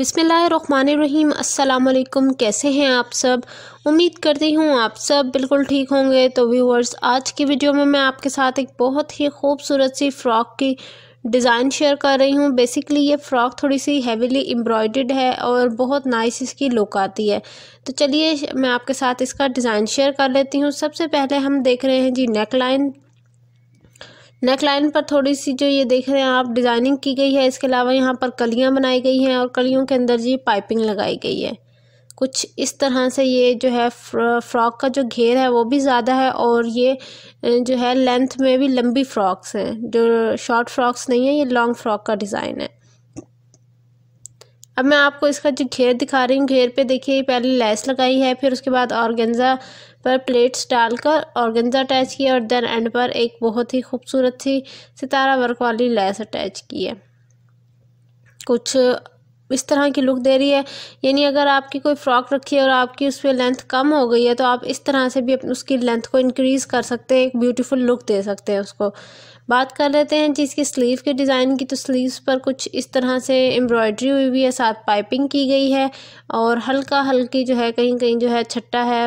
बिसमीम अल्लाम कैसे हैं आप सब उम्मीद करती हूँ आप सब बिल्कुल ठीक होंगे तो व्यूवर्स आज की वीडियो में मैं आपके साथ एक बहुत ही खूबसूरत सी फ़्रॉक की डिज़ाइन शेयर कर रही हूँ बेसिकली ये फ़्रॉक थोड़ी सी हेवीली एम्ब्रॉयड है और बहुत नाइस इसकी लुक आती है तो चलिए मैं आपके साथ इसका डिज़ाइन शेयर कर लेती हूँ सबसे पहले हम देख रहे हैं जी नेक लाइन नेक लाइन पर थोड़ी सी जो ये देख रहे हैं आप डिज़ाइनिंग की गई है इसके अलावा यहाँ पर कलियाँ बनाई गई हैं और कलियों के अंदर जी पाइपिंग लगाई गई है कुछ इस तरह से ये जो है फ्रॉक का जो घेर है वो भी ज़्यादा है और ये जो है लेंथ में भी लंबी फ्रॉक्स हैं जो शॉर्ट फ्रॉक्स नहीं है ये लॉन्ग फ्रॉक का डिज़ाइन है अब मैं आपको इसका जो घेर दिखा रही हूँ घेर पे देखिए पहले लेस लगाई है फिर उसके बाद ऑर्गेंजा पर प्लेट्स डालकर ऑर्गेंजा अटैच किया और देन एंड पर एक बहुत ही खूबसूरत सी सितारा वर्क वाली लेस अटैच की है कुछ इस तरह की लुक दे रही है यानी अगर आपकी कोई फ़्रॉक रखी है और आपकी उस पर लेंथ कम हो गई है तो आप इस तरह से भी उसकी लेंथ को इंक्रीज़ कर सकते हैं एक ब्यूटीफुल लुक दे सकते हैं उसको बात कर लेते हैं जी स्लीव के डिज़ाइन की तो स्लीव्स पर कुछ इस तरह से एम्ब्रॉयडरी हुई हुई है साथ पाइपिंग की गई है और हल्का हल्की जो है कहीं कहीं जो है छट्टा है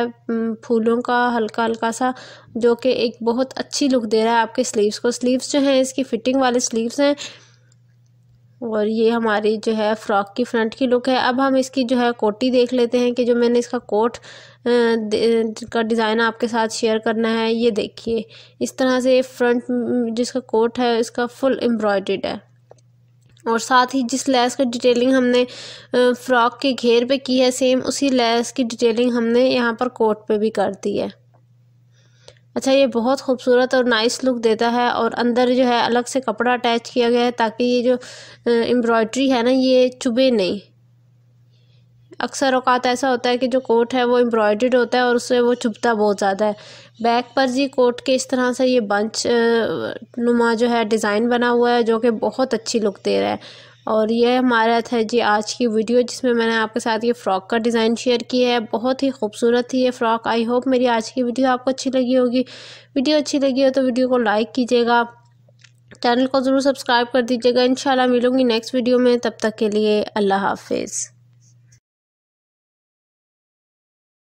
फूलों का हल्का हल्का सा जो कि एक बहुत अच्छी लुक दे रहा है आपके स्लीव्स को स्लीव्स जो हैं इसकी फ़िटिंग वाले स्लीव्स हैं और ये हमारी जो है फ़्रॉक की फ्रंट की लुक है अब हम इसकी जो है कोटी देख लेते हैं कि जो मैंने इसका कोट का डिज़ाइन आपके साथ शेयर करना है ये देखिए इस तरह से फ्रंट जिसका कोट है इसका फुल एम्ब्रॉयड है और साथ ही जिस लैस की डिटेलिंग हमने फ़्रॉक के घेर पे की है सेम उसी लैस की डिटेलिंग हमने यहाँ पर कोट पे भी कर दी है अच्छा ये बहुत खूबसूरत और नाइस लुक देता है और अंदर जो है अलग से कपड़ा अटैच किया गया है ताकि ये जो एम्ब्रॉयड्री है ना ये चुभे नहीं अक्सर अवकात ऐसा होता है कि जो कोट है वो एम्ब्रॉयड्रीड होता है और उससे वो चुभता बहुत ज़्यादा है बैक पर जी कोट के इस तरह से ये बंच नुमा जो है डिज़ाइन बना हुआ है जो कि बहुत अच्छी लुक दे रहा है और ये हमारा था जी आज की वीडियो जिसमें मैंने आपके साथ ये फ़्रॉक का डिज़ाइन शेयर किया है बहुत ही खूबसूरत थी ये फ़्रॉक आई होप मेरी आज की वीडियो आपको अच्छी लगी होगी वीडियो अच्छी लगी हो तो वीडियो को लाइक कीजिएगा चैनल को ज़रूर सब्सक्राइब कर दीजिएगा इन मिलूंगी नेक्स्ट वीडियो में तब तक के लिए अल्लाह हाफिज़